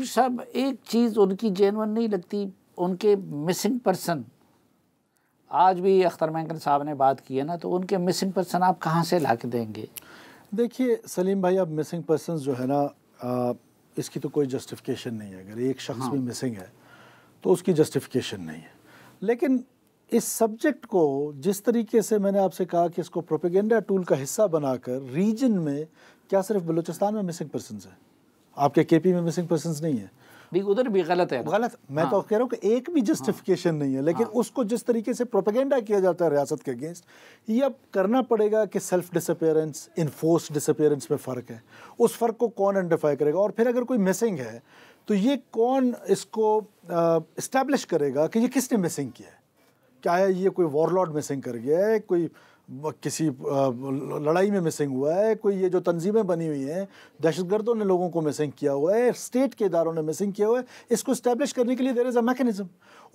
साहब एक चीज़ उनकी जेनवन नहीं लगती उनके मिसिंग पर्सन आज भी अख्तर मैंकन साहब ने बात की है ना तो उनके मिसिंग पर्सन आप कहाँ से ला के देंगे देखिए सलीम भाई अब मिसिंग पर्सन जो है ना इसकी तो कोई जस्टिफिकेशन नहीं है अगर एक शख्स हाँ। भी मिसिंग है तो उसकी जस्टिफिकेशन नहीं है लेकिन इस सब्जेक्ट को जिस तरीके से मैंने आपसे कहा कि इसको प्रोपेगेंडा टूल का हिस्सा बनाकर रीजन में क्या सिर्फ बलूचिस्तान में मिसिंग पर्सन है आपके के पी में मिसिंग पर्सन नहीं है भी उधर भी गलत है गलत मैं तो हाँ। तो कह रहा हूँ कि एक भी जस्टिफिकेशन हाँ। नहीं है लेकिन हाँ। उसको जिस तरीके से प्रोपेगेंडा किया जाता है रियासत के अगेंस्ट ये अब करना पड़ेगा कि सेल्फ डिसअपेयरेंस इनफोर्स डिसअपेयरेंस में फ़र्क है उस फ़र्क को कौन आइडेंटिफाई करेगा और फिर अगर कोई मिसिंग है तो ये कौन इसको इस्टेब्लिश करेगा कि ये किसने मिसिंग किया है क्या ये कोई वॉरलॉड मिसिंग कर गया है कोई किसी लड़ाई में मिसिंग हुआ है कोई ये जो तंजीमें बनी हुई हैं दहशतगर्दों ने लोगों को मिसिंग किया हुआ है स्टेट के इदारों ने मिसिंग किया हुआ है इसको इस्टेब्लिश करने के लिए देर इज़ अ मैकेनिज्म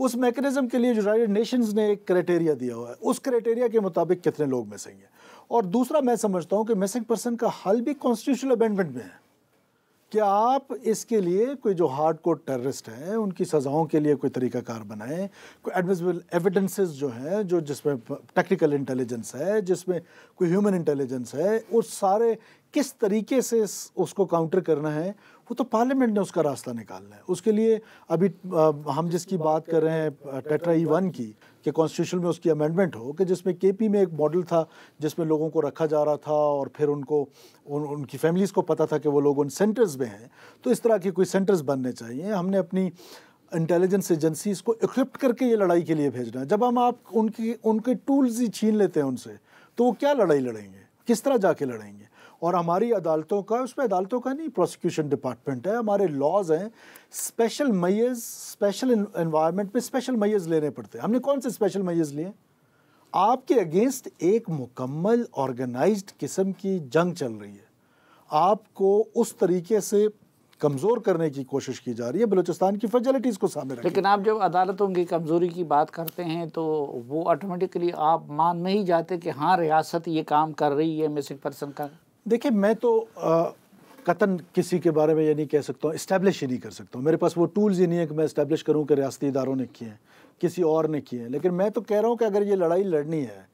उस मैकेनिज्म के लिए यूनाइटेड नेशंस ने एक क्राइटेरिया दिया हुआ है उस क्राइटेरिया के मुताबिक कितने लोग मिसिंग हैं और दूसरा मैं समझता हूँ कि मिसिंग पर्सन का हल भी कॉन्स्टिट्यूशनल अमेंडमेंट में है कि आप इसके लिए कोई जो हार्ड कोड टेररिस्ट हैं उनकी सज़ाओं के लिए कोई तरीकाकार बनाएं कोई एडमिजल एविडेंसेस जो हैं जो जिसमें टेक्निकल इंटेलिजेंस है जिसमें कोई ह्यूमन इंटेलिजेंस है उस सारे किस तरीके से उसको काउंटर करना है वो तो पार्लियामेंट ने उसका रास्ता निकालना है उसके लिए अभी आ, हम जिसकी बात कर रहे हैं टेट्रा ई वन की कि कॉन्स्टिट्यूशन में उसकी अमेंडमेंट हो कि जिसमें केपी में एक मॉडल था जिसमें लोगों को रखा जा रहा था और फिर उनको उन, उनकी फैमिलीज़ को पता था कि वो लोग उन सेंटर्स में हैं तो इस तरह के कोई सेंटर्स बनने चाहिए हमने अपनी इंटेलिजेंस एजेंसीज को इक्विप्ट करके ये लड़ाई के लिए भेजना है जब हम आप उनकी उनके टूल्स ही छीन लेते हैं उनसे तो वो क्या लड़ाई लड़ेंगे किस तरह जाके लड़ेंगे और हमारी अदालतों का उसमें अदालतों का नहीं प्रोसिक्यूशन डिपार्टमेंट है हमारे लॉज हैं स्पेशल मैज़ स्पेशल इन्वायरमेंट में स्पेशल मैज़ लेने पड़ते हैं हमने कौन से स्पेशल मैज़ लिए आपके अगेंस्ट एक मुकम्मल ऑर्गेनाइज किस्म की जंग चल रही है आपको उस तरीके से कमज़ोर करने की कोशिश की जा रही है बलूचिस्तान की फर्जिलिटीज़ को सामने लेकिन आप जब अदालतों की कमज़ोरी की बात करते हैं तो वो ऑटोमेटिकली आप मान नहीं जाते कि हाँ रियासत ये काम कर रही है मिसिंग पर्सन का देखिए मैं तो कतन किसी के बारे में ये नहीं कह सकता हूँ इस्टेब्लिश ही नहीं कर सकता हूँ मेरे पास वो टूल्स ही नहीं है कि मैं इस्टेब्लिश करूँ कि रियासती इदारों ने किए हैं किसी और ने किए हैं लेकिन मैं तो कह रहा हूँ कि अगर ये लड़ाई लड़नी है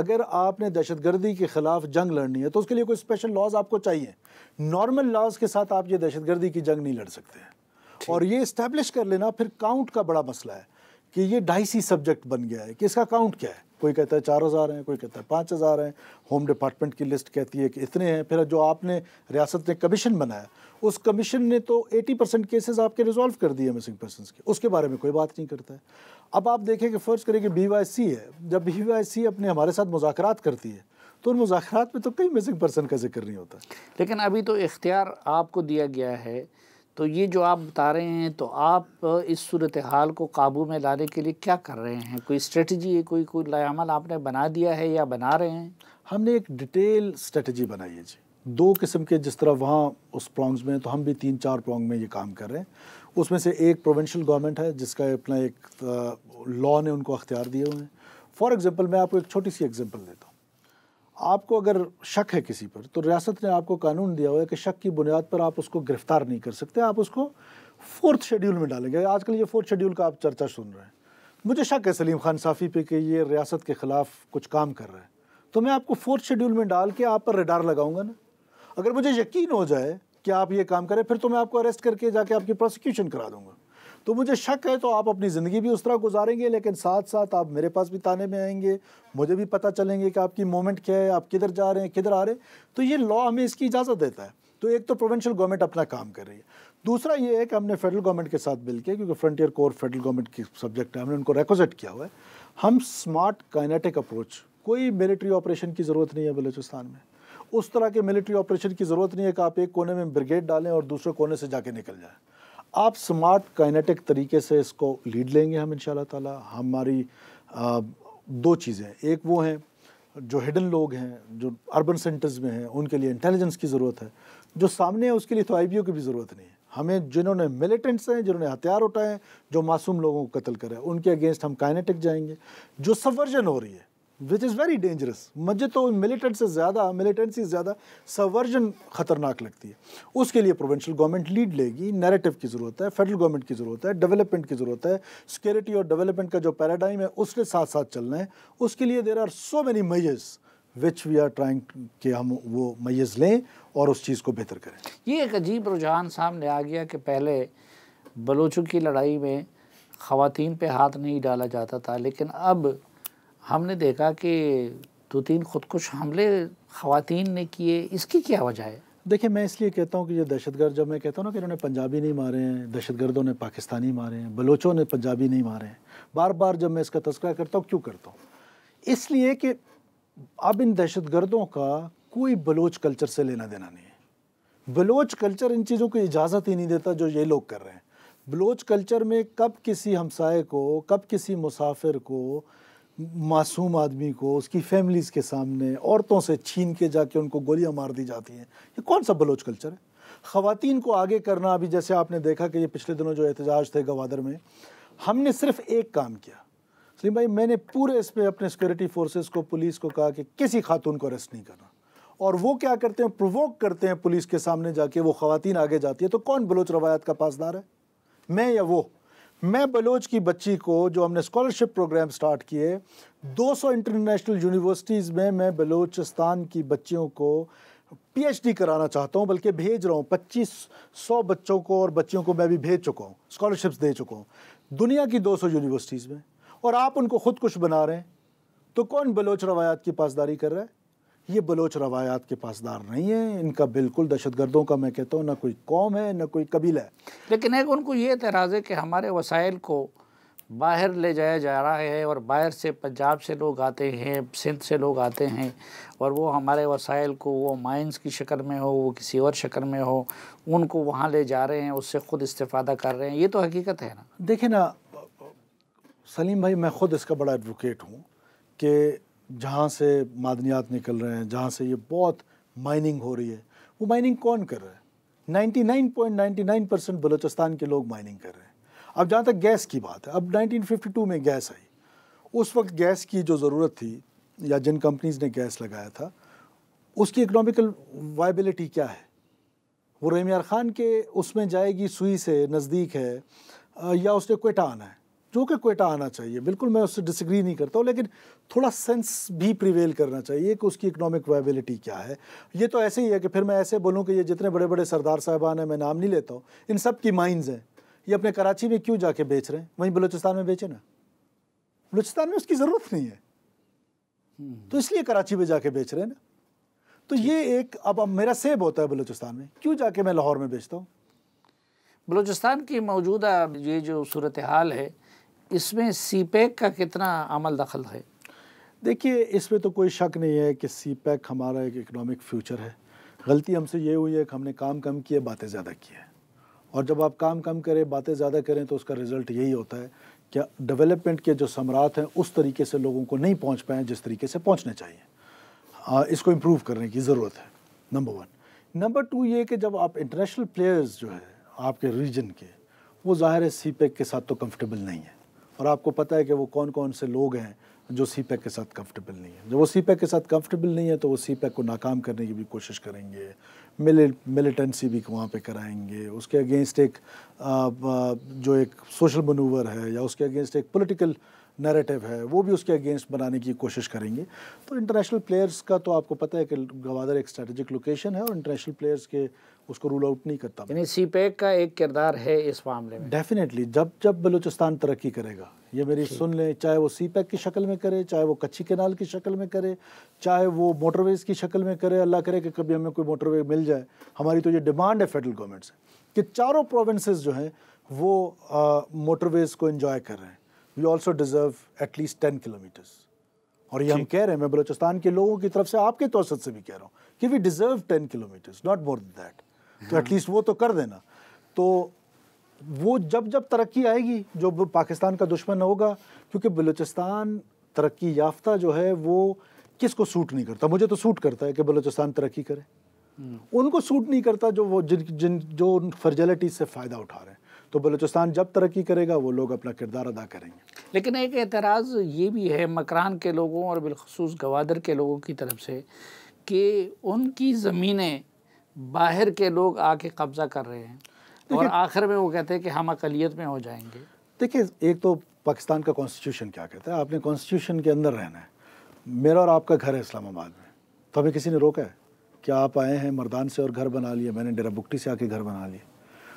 अगर आपने दहशतगर्दी के ख़िलाफ़ जंग लड़नी है तो उसके लिए कोई स्पेशल लॉज आपको चाहिए नॉर्मल लॉज के साथ आप ये दहशतगर्दी की जंग नहीं लड़ सकते और ये इस्टेब्लिश कर लेना फिर काउंट का बड़ा मसला है कि ये डाइसी सब्जेक्ट बन गया है कि इसका काउंट क्या है कोई कहता है चार हज़ार हैं कोई कहता है पाँच हज़ार हैं होम डिपार्टमेंट की लिस्ट कहती है कि इतने हैं फिर जो आपने रियासत ने कमीशन बनाया उस कमीशन ने तो 80 परसेंट केसेज आपके रिजॉल्व कर दिए मिसिंग पर्सन के उसके बारे में कोई बात नहीं करता है अब आप देखें कि फ़र्ज़ करें कि बी है जब बी अपने हमारे साथ मुजाकर करती है तो उन मुजाकर में तो कई मिसिंग पर्सन का जिक्र नहीं होता लेकिन अभी तो इख्तियार आपको दिया गया है तो ये जो आप बता रहे हैं तो आप इस सूरत हाल को काबू में लाने के लिए क्या कर रहे हैं कोई स्ट्रेटजी है कोई कोई लयामल आपने बना दिया है या बना रहे हैं हमने एक डिटेल स्ट्रेटजी बनाई है जी दो किस्म के जिस तरह वहाँ उस प्रोंग्स में तो हम भी तीन चार प्रोंग में ये काम कर रहे हैं उसमें से एक प्रोविंशल गवर्नमेंट है जिसका अपना एक लॉ ने उनको अख्तियार दिए हुए हैं फॉर एग्ज़ाम्पल मैं आपको एक छोटी सी एग्जाम्पल देता हूँ आपको अगर शक है किसी पर तो रियासत ने आपको कानून दिया हुआ है कि शक की बुनियाद पर आप उसको गिरफ्तार नहीं कर सकते आप उसको फोर्थ शेड्यूल में डालेंगे आजकल ये फोर्थ शेड्यूल का आप चर्चा सुन रहे हैं मुझे शक है सलीम खान साफ़ी पे कि ये रियासत के ख़िलाफ़ कुछ काम कर रहा है तो मैं आपको फोर्थ शेड्यूल में डाल के आप पर रेडार लगाऊंगा ना अगर मुझे यकीन हो जाए कि आप ये काम करें फिर तो मैं आपको अरेस्ट करके जाके आपकी प्रोसिक्यूशन करा दूंगा तो मुझे शक है तो आप अपनी ज़िंदगी भी उस तरह गुजारेंगे लेकिन साथ साथ आप मेरे पास भी ताने में आएंगे मुझे भी पता चलेंगे कि आपकी मोमेंट क्या है आप किधर जा रहे हैं किधर आ रहे हैं तो ये लॉ हमें इसकी इजाज़त देता है तो एक तो प्रोवेंशल गवर्नमेंट अपना काम कर रही है दूसरा ये है कि हमने फेडरल गवर्नमेंट के साथ मिल के क्योंकि फ्रंटियर कोर फेडरल गवर्नमेंट की सब्जेक्ट है हमने उनको रेकोजेट किया हुआ है हम स्मार्ट काइनेटिक अप्रोच कोई मिलिट्री ऑपरेशन की ज़रूरत नहीं है बलूचिस्तान में उस तरह के मिलिट्री ऑपरेशन की ज़रूरत नहीं है कि आप एक कोने में ब्रिगेड डालें और दूसरे कोने से जाके निकल जाएं आप स्मार्ट काइनेटिक तरीके से इसको लीड लेंगे हम इन ताला हमारी आ, दो चीज़ें एक वो हैं जो हिडन लोग हैं जो अर्बन सेंटर्स में हैं उनके लिए इंटेलिजेंस की ज़रूरत है जो सामने है उसके लिए तो आई की भी ज़रूरत नहीं है हमें जिन्होंने मिलिटेंट्स हैं जिन्होंने हथियार उठाए हैं जो मासूम लोगों को कत्ल करें उनके अगेंस्ट हम काइनेटिक जाएंगे जो सबवर्जन हो रही है विच इज़ वेरी डेंजरस मुझे तो मिलिटेंट से ज़्यादा मिलिटेंसी ज़्यादा सवर्जन ख़तरनाक लगती है उसके लिए प्रोवेंशल गवर्नमेंट लीड लेगी नैरेटिव की ज़रूरत है फेडरल गवर्नमेंट की ज़रूरत है डेवलपमेंट की ज़रूरत है सिक्योरिटी और डेवलपमेंट का जो पैराडाइम है उसके साथ साथ चलना है उसके लिए there are so many measures which we are trying कि हम वो मैज लें और उस चीज़ को बेहतर करें ये एक अजीब रुझान सामने आ गया कि पहले बलोचों की लड़ाई में ख़वान पर हाथ नहीं डाला जाता था लेकिन अब हमने देखा कि दो तीन खुदकुश हमले खातन ने किए इसकी क्या वजह है देखिए मैं इसलिए कहता हूँ कि ये दहशतगर्द जब मैं कहता हूँ ना कि इन्होंने पंजाबी नहीं मारे हैं दहशतगर्दों ने पाकिस्तानी मारे हैं बलोचों ने पंजाबी नहीं मारे हैं बार बार जब मैं इसका तस्करा करता हूँ क्यों करता हूँ इसलिए कि अब इन दहशतगर्दों का कोई बलोच कल्चर से लेना देना नहीं है बलोच कल्चर इन चीज़ों को इजाज़त ही नहीं देता जो ये लोग कर रहे हैं बलोच कल्चर में कब किसी हमसाए को कब किसी मुसाफिर को मासूम आदमी को उसकी फैमिलीज़ के सामने औरतों से छीन के जाके उनको गोलियां मार दी जाती हैं ये कौन सा बलोच कल्चर है ख़वान को आगे करना अभी जैसे आपने देखा कि ये पिछले दिनों जो एहतजाज थे गवादर में हमने सिर्फ एक काम किया सलीम भाई मैंने पूरे इसमें अपने सिक्योरिटी फोर्सेस को पुलिस को कहा कि किसी खातून को अरेस्ट नहीं करना और वो क्या करते हैं प्रोवोक करते हैं पुलिस के सामने जाके वो खातन आगे जाती है तो कौन बलोच रवायत का पासदार है मैं या वो मैं बलोच की बच्ची को जो हमने स्कॉलरशिप प्रोग्राम स्टार्ट किए 200 इंटरनेशनल यूनिवर्सिटीज़ में मैं बलोचिस्तान की बच्चियों को पीएचडी कराना चाहता हूँ बल्कि भेज रहा हूँ पच्चीस सौ बच्चों को और बच्चियों को मैं भी भेज चुका हूँ स्कॉलरशिप्स दे चुका हूँ दुनिया की 200 यूनिवर्सिटीज़ में और आप उनको खुद कुछ बना रहे हैं तो कौन बलोच रवायात की पासदारी कर रहा है ये बलोच रवायात के पासदार नहीं है इनका बिल्कुल दहशत गर्दों का मैं कहता हूँ ना कोई कौम है ना कोई कबीला है लेकिन एक उनको ये एतराज़ है कि हमारे वसाइल को बाहर ले जाया जा रहा है और बाहर से पंजाब से लोग आते हैं सिंध से लोग आते हैं और वो हमारे वसाइल को वो माइंस की शक्ल में हो वो किसी और शक्ल में हो उनको वहाँ ले जा रहे हैं उससे ख़ुद इस्तेफादा कर रहे हैं ये तो हकीकत है ना देखे ना सलीम भाई मैं ख़ुद इसका बड़ा एडवोकेट हूँ कि जहाँ से मादनियात निकल रहे हैं जहाँ से ये बहुत माइनिंग हो रही है वो माइनिंग कौन कर रहा है 99.99 परसेंट बलूचिस्तान के लोग माइनिंग कर रहे हैं अब जहाँ तक गैस की बात है अब 1952 में गैस आई उस वक्त गैस की जो ज़रूरत थी या जिन कंपनीज़ ने गैस लगाया था उसकी इकोनॉमिकल वायबिलिटी क्या है वो रेमियार ख़ान के उसमें जाएगी सुई से नज़दीक है या उसने क्वेटा आना है जो कि कोयटा आना चाहिए बिल्कुल मैं उससे डिसग्री नहीं करता हूँ लेकिन थोड़ा सेंस भी प्रिवेल करना चाहिए कि उसकी इकोनॉमिक वायबिलिटी क्या है ये तो ऐसे ही है कि फिर मैं ऐसे बोलूँ कि ये जितने बड़े बड़े सरदार साहबान हैं मैं नाम नहीं लेता हूँ इन सब की माइंड हैं ये अपने कराची में क्यों जाके बेच रहे हैं वहीं बलूचिस्तान में बेचे ना बलूचिस्तान में उसकी ज़रूरत नहीं है हम्म। तो इसलिए कराची में जाके बेच रहे हैं ना तो ये एक अब मेरा सेब होता है बलूचिस्तान में क्यों जाके मैं लाहौर में बेचता हूँ बलूचिस्तान की मौजूदा ये जो सूरत हाल है इसमें सीपैक e का कितना अमल दखल है देखिए इसमें तो कोई शक नहीं है कि सीपैक e हमारा एक इकोनॉमिक फ्यूचर है गलती हमसे ये हुई है कि हमने काम कम किए बातें ज़्यादा की है और जब आप काम कम करें बातें ज़्यादा करें तो उसका रिज़ल्ट यही होता है कि डेवलपमेंट के जो समरात हैं उस तरीके से लोगों को नहीं पहुंच पाएँ जिस तरीके से पहुंचने चाहिए आ, इसको इम्प्रूव करने की ज़रूरत है नंबर वन नंबर टू ये कि जब आप इंटरनेशनल प्लेयर्स जो है आपके रीजन के वो ज़ाहिर है सी e के साथ तो कम्फर्टेबल नहीं है और आपको पता है कि वो कौन कौन से लोग हैं जो सी पैक e के साथ कंफर्टेबल नहीं है जब वो सी पैक e के साथ कंफर्टेबल नहीं है तो वो सी पैक e को नाकाम करने की भी कोशिश करेंगे मिलिटेंसी भी वहाँ पे कराएंगे उसके अगेंस्ट एक आ, जो एक सोशल मनूवर है या उसके अगेंस्ट एक पॉलिटिकल नैरेटिव है वो भी उसके अगेंस्ट बनाने की कोशिश करेंगे तो इंटरनेशनल प्लेयर्स का तो आपको पता है कि गवादर एक स्ट्रेटजिक लोकेशन है और इंटरनेशनल प्लेयर्स के उसको रूल आउट नहीं करता यानी सीपैक का एक किरदार है इस मामले में डेफिनेटली जब जब बलूचिस्तान तरक्की करेगा ये मेरी सुन लें चाहे वो सी पैक की शक्ल में करे चाहे वो कच्ची केनाल की शक्ल में करे चाहे वो मोटरवेज की शक्ल में करे अल्लाह करे कि कभी हमें कोई मोटरवे मिल जाए हमारी तो ये डिमांड है फेडरल गवर्नमेंट से कि चारों प्रोविंसेस जो हैं वो मोटरवेज को इन्जॉय कर रहे हैं we also deserve at least ten kilometres और ये हम कह रहे हैं मैं बलोचिस्तान के लोगों की तरफ से आपके तोसत से भी कह रहा हूँ कि we deserve ten kilometres not more than that तो एटलीस्ट हाँ। वो तो कर देना तो वो जब जब तरक्की आएगी जो पाकिस्तान का दुश्मन होगा क्योंकि बलूचिस्तान तरक्की याफ्ता जो है वो किसको सूट नहीं करता मुझे तो सूट करता है कि बलूचिस्तान तरक्की करे हम्म। उनको सूट नहीं करता जो वो जिन जिन जो फर्जिलिटी से फ़ायदा उठा रहे हैं तो बलूचिस्तान जब तरक्की करेगा वो लोग अपना किरदार अदा करेंगे लेकिन एक एतराज़ ये भी है मकरान के लोगों और बिलखसूस गवादर के लोगों की तरफ से कि उनकी ज़मीनें बाहर के लोग आके कब्ज़ा कर रहे हैं और आखिर में वो कहते हैं कि हम अकलीत में हो जाएंगे देखिए एक तो पाकिस्तान का कॉन्स्टिट्यूशन क्या कहता है आपने कॉन्स्टिट्यूशन के अंदर रहना है मेरा और आपका घर है इस्लामाबाद में तो हमें किसी ने रोका है क्या आप आए हैं मरदान से और घर बना लिए मैंने डेरा बुकटी से आके घर बना लिए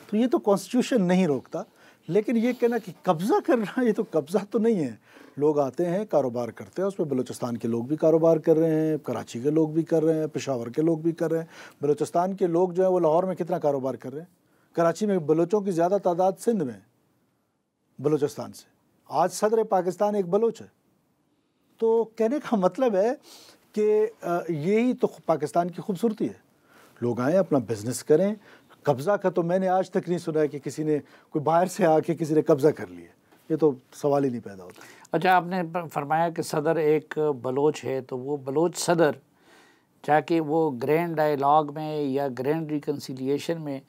तो ये तो कॉन्स्टिट्यूशन नहीं रोकता लेकिन ये कहना कि कब्ज़ा करना ये तो कब्ज़ा तो नहीं है लोग आते हैं कारोबार करते हैं उसमें बलूचिस्तान के लोग भी कारोबार कर रहे हैं कराची के लोग भी कर रहे हैं पेशावर के लोग भी कर रहे हैं बलूचिस्तान के लोग जो है वो लाहौर में कितना कारोबार कर रहे हैं कराची में बलोचों की ज़्यादा तादाद सिंध में बलूचिस्तान से आज सदर पाकिस्तान एक बलोच है तो कहने का मतलब है कि यही तो पाकिस्तान की खूबसूरती है लोग आए अपना बिजनेस करें कब्ज़ा का तो मैंने आज तक नहीं सुना है कि किसी ने कोई बाहर से आके किसी ने कब्ज़ा कर लिया ये तो सवाल ही नहीं पैदा होता अच्छा आपने फरमाया कि सदर एक बलोच है तो वो बलोच सदर चाहे वो ग्रैंड डायलॉग में या ग्रैंड रिकन्सिलियेशन में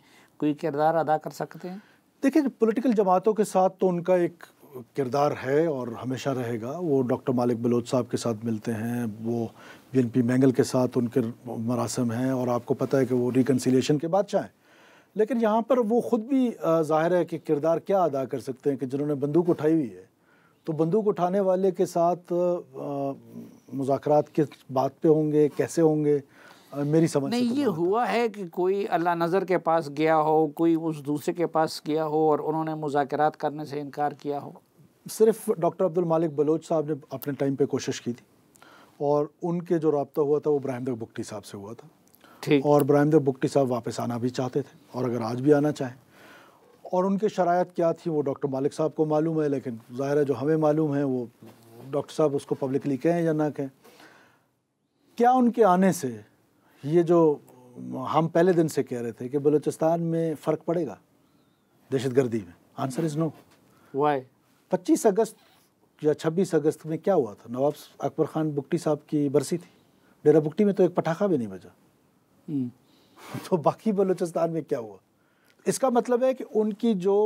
कोई किरदार अदा कर सकते हैं देखिए पॉलिटिकल जमातों के साथ तो उनका एक किरदार है और हमेशा रहेगा वो डॉक्टर मालिक बलोच साहब के साथ मिलते हैं वो एन पी मैंगल के साथ उनके मरासम हैं और आपको पता है कि वो रिकनसिलेशन के बाद चाहें लेकिन यहाँ पर वो ख़ुद भी ज़ाहिर है कि किरदार क्या अदा कर सकते हैं कि जिन्होंने बंदूक उठाई हुई है तो बंदूक उठाने वाले के साथ मुजाकर किस बात पे होंगे कैसे होंगे मेरी समझ नहीं तो ये हुआ है कि कोई अल्लाह नज़र के पास गया हो कोई उस दूसरे के पास गया हो और उन्होंने मुजाकरात करने से इनकार किया हो सिर्फ डॉक्टर अब्दुल मालिक बलोच साहब ने अपने टाइम पे कोशिश की थी और उनके जो रबता हुआ था वो ब्राहमदेव बुकटी साहब से हुआ था ठीक और ब्राहमदेव बुगटी साहब वापस आना भी चाहते थे और अगर आज भी आना चाहें और उनके शराय क्या थी वो डॉक्टर मालिक साहब को मालूम है लेकिन ज़ाहिर है जो हमें मालूम है वो डॉक्टर साहब उसको पब्लिकली कहें या ना कहें क्या उनके आने से ये जो हम पहले दिन से कह रहे थे कि बलूचिस्तान में फ़र्क पड़ेगा दहशत गर्दी में आंसर इज़ नो वाई पच्चीस अगस्त या छब्बीस अगस्त में क्या हुआ था नवाब अकबर खान बुकटी साहब की बरसी थी डेरा बुकटी में तो एक पटाखा भी नहीं बजा हम्म। तो बाकी बलूचिस्तान में क्या हुआ इसका मतलब है कि उनकी जो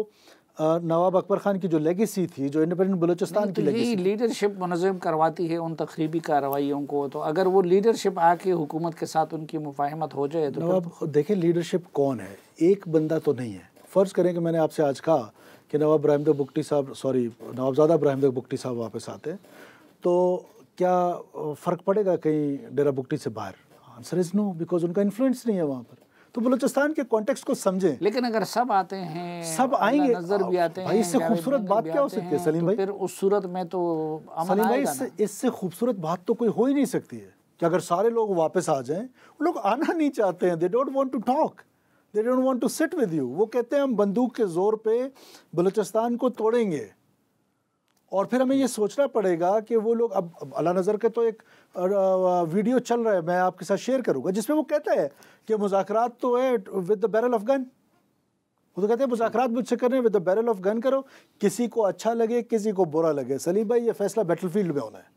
नवाब अकबर खान की जो लेगेसी थी जो इंडिपेंडेंट बलोचिस्तान तो की लेगेसी लीडरशिप मनजम करवाती है उन तकरीबी कार्रवाइयों को तो अगर वो लीडरशिप आके हुकूमत के साथ उनकी मुफाहमत हो जाए तो नवाब देखें लीडरशिप कौन है एक बंदा तो नहीं है फ़र्ज़ करें कि मैंने आपसे आज कहा कि नवाब इब्राहिम बुगटी साहब सॉरी नवाबजादा इब्राहिम बुगटी साहब वापस आते तो क्या फ़र्क पड़ेगा कहीं डेरा बुगटी से बाहर आंसर इज़ नो बिकॉज उनका इन्फ्लुएंस नहीं है वहाँ पर तो बलोचिस्तान के कॉन्टेक्स्ट को समझे लेकिन अगर सब आते हैं सब आएंगे नजर भी आते हैं इससे खूबसूरत बात क्या हो सकती है सलीम तो भाई फिर उस सूरत में तो सलीम भाई इससे खूबसूरत बात तो कोई हो ही नहीं सकती है कि अगर सारे लोग वापस आ जाएं वो लोग आना नहीं चाहते हैं they don't want to talk they don't want to sit with you वो कहते हैं हम बंदूक के जोर पे बलूचिस्तान को तोड़ेंगे और फिर हमें ये सोचना पड़ेगा कि वो लोग अब, अला नज़र के तो एक वीडियो चल रहा है मैं आपके साथ शेयर करूँगा जिसमें वो कहते हैं कि मुजाकर तो है with the barrel of gun वो तो कहते हैं मुजाकर मुझसे करें with the barrel of gun करो किसी को अच्छा लगे किसी को बुरा लगे सलीम भाई ये फैसला बैटल फील्ड में होना है